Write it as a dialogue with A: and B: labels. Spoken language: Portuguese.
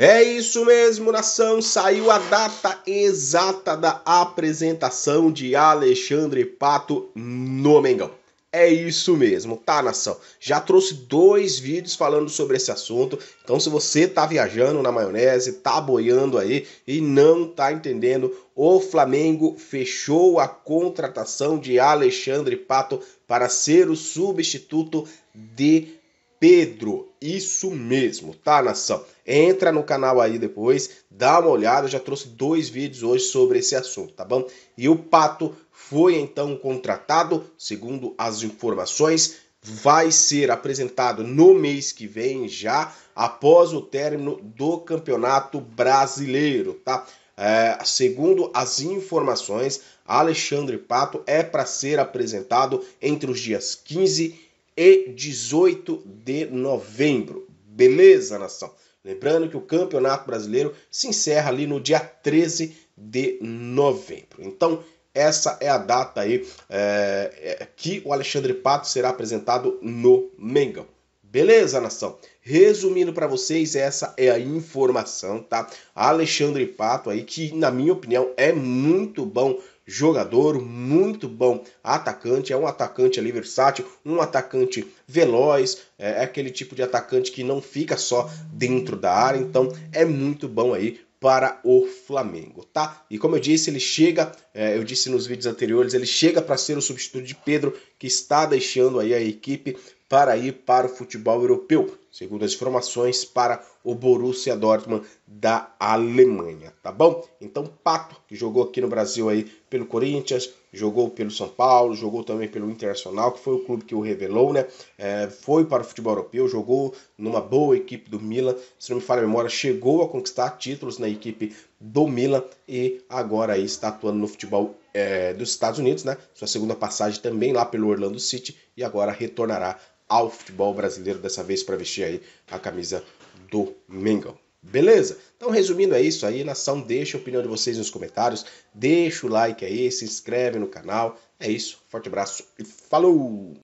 A: É isso mesmo, nação. Saiu a data exata da apresentação de Alexandre Pato no Mengão. É isso mesmo, tá, nação? Já trouxe dois vídeos falando sobre esse assunto. Então, se você tá viajando na maionese, tá boiando aí e não tá entendendo, o Flamengo fechou a contratação de Alexandre Pato para ser o substituto de Pedro. Isso mesmo, tá, nação? Entra no canal aí depois, dá uma olhada. Eu já trouxe dois vídeos hoje sobre esse assunto, tá bom? E o Pato foi então contratado, segundo as informações, vai ser apresentado no mês que vem, já após o término do Campeonato Brasileiro, tá? É, segundo as informações, Alexandre Pato é para ser apresentado entre os dias 15 e 18 de novembro. Beleza, nação? Lembrando que o Campeonato Brasileiro se encerra ali no dia 13 de novembro. Então, essa é a data aí é, que o Alexandre Pato será apresentado no Mengão. Beleza, nação? Resumindo para vocês, essa é a informação, tá? Alexandre Pato aí, que na minha opinião é muito bom jogador, muito bom atacante, é um atacante ali versátil, um atacante veloz, é, é aquele tipo de atacante que não fica só dentro da área, então é muito bom aí para o Flamengo, tá? E como eu disse, ele chega, é, eu disse nos vídeos anteriores, ele chega para ser o substituto de Pedro, que está deixando aí a equipe para ir para o futebol europeu, segundo as informações para o Borussia Dortmund da Alemanha, tá bom? Então Pato, que jogou aqui no Brasil aí pelo Corinthians, jogou pelo São Paulo, jogou também pelo Internacional, que foi o clube que o revelou, né? É, foi para o futebol europeu, jogou numa boa equipe do Milan, se não me falha a memória, chegou a conquistar títulos na equipe do Milan e agora aí está atuando no futebol é, dos Estados Unidos, né? Sua segunda passagem também lá pelo Orlando City e agora retornará ao futebol brasileiro, dessa vez para vestir aí a camisa do Mengão. Beleza? Então, resumindo, é isso aí, nação. Deixa a opinião de vocês nos comentários, deixa o like aí, se inscreve no canal. É isso, forte abraço e falou!